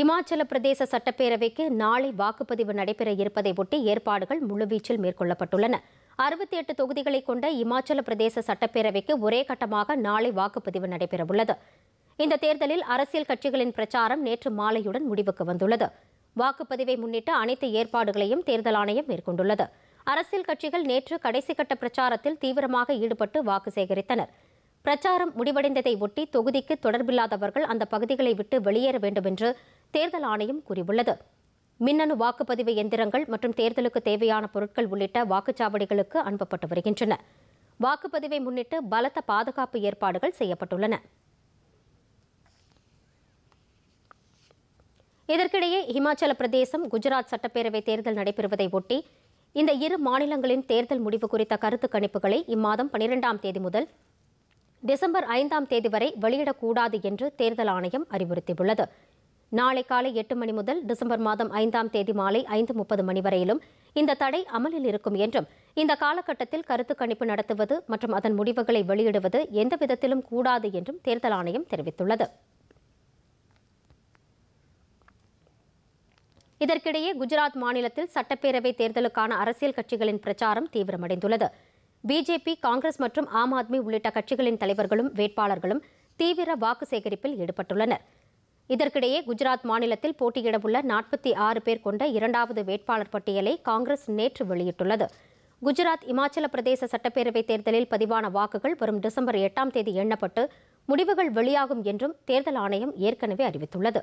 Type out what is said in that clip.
இமாச்சல பிரதேச சட்டப்பேரவைக்கு நாளை வாக்குப்பதிவு நடைபெற இருப்பதை ஒட்டி ஏற்பாடுகள் முழுவீச்சில் மேற்கொள்ளப்பட்டுள்ளன அறுபத்தி எட்டு தொகுதிகளை கொண்ட இமாச்சல பிரதேச சட்டப்பேரவைக்கு ஒரே கட்டமாக நாளை வாக்குப்பதிவு நடைபெறவுள்ளது இந்த தேர்தலில் அரசியல் கட்சிகளின் பிரச்சாரம் நேற்று மாலையுடன் முடிவுக்கு வந்துள்ளது வாக்குப்பதிவை முன்னிட்டு அனைத்து ஏற்பாடுகளையும் தேர்தல் ஆணையம் மேற்கொண்டுள்ளது அரசியல் கட்சிகள் நேற்று கடைசி கட்ட பிரச்சாரத்தில் தீவிரமாக ஈடுபட்டு வாக்கு சேகரித்தனர் பிரச்சாரம் முடிவடைந்ததை ஒட்டி தொகுதிக்கு தொடர்பில்லாதவர்கள் அந்த பகுதிகளை விட்டு வெளியேற வேண்டும் என்று தேர்தல் ஆணையம் கூறியுள்ளது மின்னணு வாக்குப்பதிவு எந்திரங்கள் மற்றும் தேர்தலுக்கு தேவையான பொருட்கள் உள்ளிட்ட வாக்குச்சாவடிகளுக்கு அனுப்பப்பட்டு வருகின்றன வாக்குப்பதிவை முன்னிட்டு பலத்த பாதுகாப்பு ஏற்பாடுகள் செய்யப்பட்டுள்ளன இதற்கிடையே இமாச்சல பிரதேசம் குஜராத் சட்டப்பேரவை தேர்தல் நடைபெறுவதை ஒட்டி இந்த இரு மாநிலங்களின் தேர்தல் முடிவு குறித்த கருத்து கணிப்புகளை இம்மாதம் பனிரெண்டாம் தேதி முதல் டிசம்பர் ஐந்தாம் தேதி வரை வெளியிடக்கூடாது என்று தேர்தல் ஆணையம் அறிவுறுத்தியுள்ளது நாளை காலை எட்டு மணி முதல் டிசம்பர் மாதம் ஐந்தாம் தேதி மாலை ஐந்து முப்பது மணி வரையிலும் இந்த தடை அமலில் இருக்கும் என்றும் இந்த காலகட்டத்தில் கருத்து கணிப்பு நடத்துவது மற்றும் அதன் முடிவுகளை வெளியிடுவது எந்த விதத்திலும் கூடாது என்றும் தேர்தல் ஆணையம் தெரிவித்துள்ளது இதற்கிடையே குஜராத் மாநிலத்தில் சட்டப்பேரவை தேர்தலுக்கான அரசியல் கட்சிகளின் பிரச்சாரம் தீவிரமடைந்துள்ளது பிஜேபி காங்கிரஸ் மற்றும் ஆம் ஆத்மி உள்ளிட்ட கட்சிகளின் தலைவர்களும் வேட்பாளர்களும் தீவிர வாக்கு சேகரிப்பில் ஈடுபட்டுள்ளனா் இதற்கிடையே குஜராத் மாநிலத்தில் போட்டியிடவுள்ள நாற்பத்தி ஆறு பேர் கொண்ட இரண்டாவது வேட்பாளர் பட்டியலை காங்கிரஸ் நேற்று வெளியிட்டுள்ளது குஜராத் இமாச்சல பிரதேச சட்டப்பேரவைத் தேர்தலில் பதிவான வாக்குகள் வரும் டிசம்பர் எட்டாம் தேதி எண்ணப்பட்டு முடிவுகள் வெளியாகும் என்றும் தேர்தல் ஆணையம் ஏற்கனவே அறிவித்துள்ளது